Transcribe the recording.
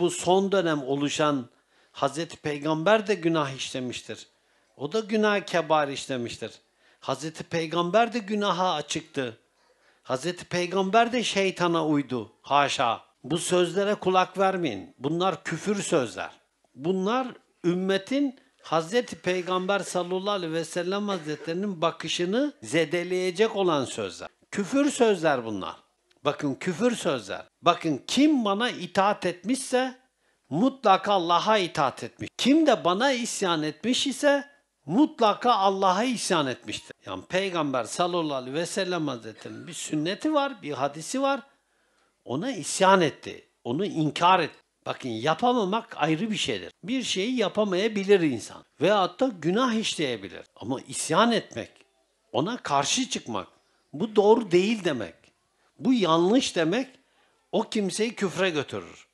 bu son dönem oluşan Hazreti Peygamber de günah işlemiştir. O da günah kebar işlemiştir. Hazreti Peygamber de günaha açıktı. Hazreti Peygamber de şeytana uydu. Haşa. Bu sözlere kulak vermeyin. Bunlar küfür sözler. Bunlar ümmetin Hazreti Peygamber sallallahu aleyhi ve sellem hazretlerinin bakışını zedeleyecek olan sözler. Küfür sözler bunlar. Bakın küfür sözler. Bakın kim bana itaat etmişse mutlaka Allah'a itaat etmiş. Kim de bana isyan etmiş ise mutlaka Allah'a isyan etmiştir. Yani Peygamber sallallahu aleyhi ve sellem hazretlerinin bir sünneti var, bir hadisi var. Ona isyan etti. Onu inkar etti. Bakın yapamamak ayrı bir şeydir. Bir şeyi yapamayabilir insan. Veyahut da günah işleyebilir. Ama isyan etmek, ona karşı çıkmak, bu doğru değil demek. Bu yanlış demek o kimseyi küfre götürür.